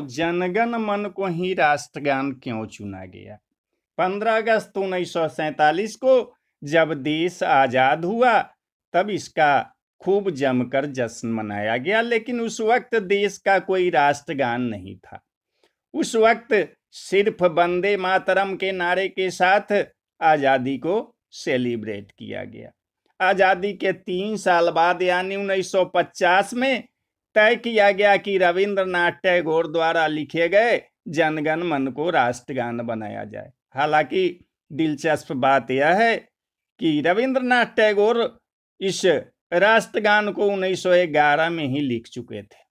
जनगण मन को ही राष्ट्रगान क्यों चुना गया 15 अगस्त उन्नीस को जब देश आज़ाद हुआ तब इसका खूब जमकर जश्न मनाया गया लेकिन उस वक्त देश का कोई राष्ट्रगान नहीं था उस वक्त सिर्फ बंदे मातरम के नारे के साथ आज़ादी को सेलिब्रेट किया गया आज़ादी के तीन साल बाद यानी 1950 में तय किया गया कि रविंद्रनाथ टैगोर द्वारा लिखे गए जनगण मन को राष्ट्रगान बनाया जाए हालांकि दिलचस्प बात यह है कि रविंद्रनाथ टैगोर इस राष्ट्रगान को 1911 में ही लिख चुके थे